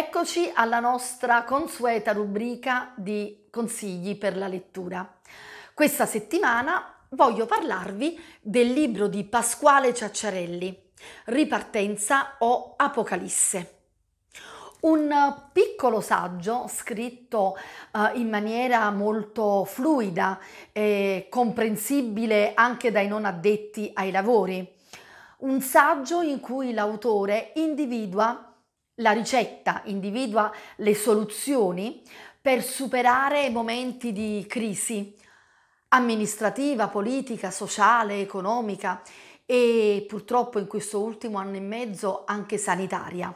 Eccoci alla nostra consueta rubrica di consigli per la lettura. Questa settimana voglio parlarvi del libro di Pasquale Ciacciarelli, Ripartenza o Apocalisse. Un piccolo saggio scritto eh, in maniera molto fluida e comprensibile anche dai non addetti ai lavori. Un saggio in cui l'autore individua la ricetta individua le soluzioni per superare momenti di crisi amministrativa, politica, sociale, economica e purtroppo in questo ultimo anno e mezzo anche sanitaria.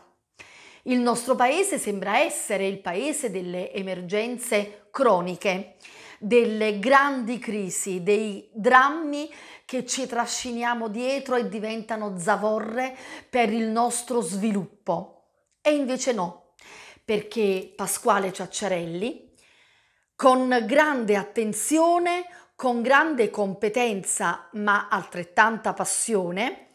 Il nostro paese sembra essere il paese delle emergenze croniche, delle grandi crisi, dei drammi che ci trasciniamo dietro e diventano zavorre per il nostro sviluppo. E invece no, perché Pasquale Ciacciarelli, con grande attenzione, con grande competenza, ma altrettanta passione,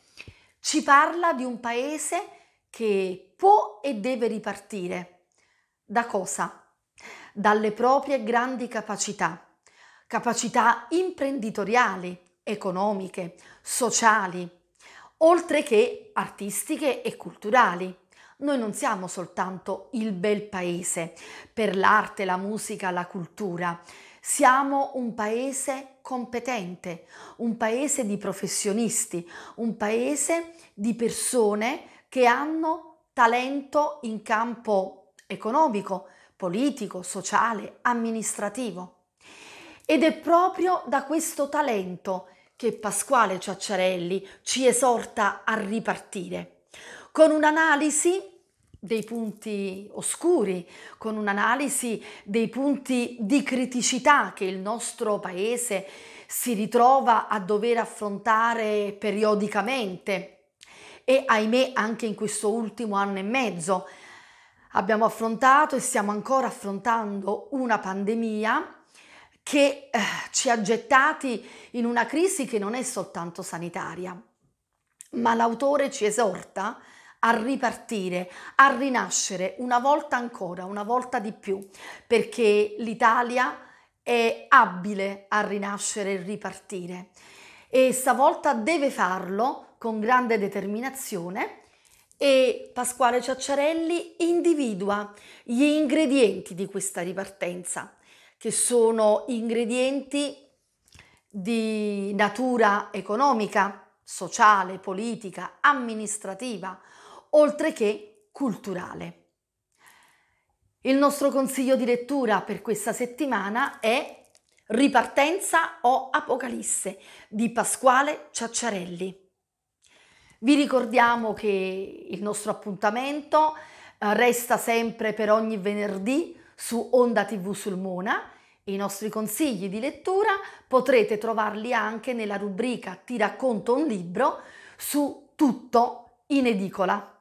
ci parla di un paese che può e deve ripartire. Da cosa? Dalle proprie grandi capacità, capacità imprenditoriali, economiche, sociali, oltre che artistiche e culturali. Noi non siamo soltanto il bel paese per l'arte, la musica, la cultura. Siamo un paese competente, un paese di professionisti, un paese di persone che hanno talento in campo economico, politico, sociale, amministrativo. Ed è proprio da questo talento che Pasquale Ciacciarelli ci esorta a ripartire con un'analisi dei punti oscuri, con un'analisi dei punti di criticità che il nostro paese si ritrova a dover affrontare periodicamente e ahimè anche in questo ultimo anno e mezzo. Abbiamo affrontato e stiamo ancora affrontando una pandemia che eh, ci ha gettati in una crisi che non è soltanto sanitaria, ma l'autore ci esorta a ripartire, a rinascere una volta ancora, una volta di più, perché l'Italia è abile a rinascere e ripartire e stavolta deve farlo con grande determinazione e Pasquale Ciacciarelli individua gli ingredienti di questa ripartenza, che sono ingredienti di natura economica, sociale, politica, amministrativa, oltre che culturale. Il nostro consiglio di lettura per questa settimana è Ripartenza o Apocalisse di Pasquale Ciacciarelli. Vi ricordiamo che il nostro appuntamento eh, resta sempre per ogni venerdì su Onda TV Sulmona. I nostri consigli di lettura potrete trovarli anche nella rubrica Ti racconto un libro su tutto in edicola.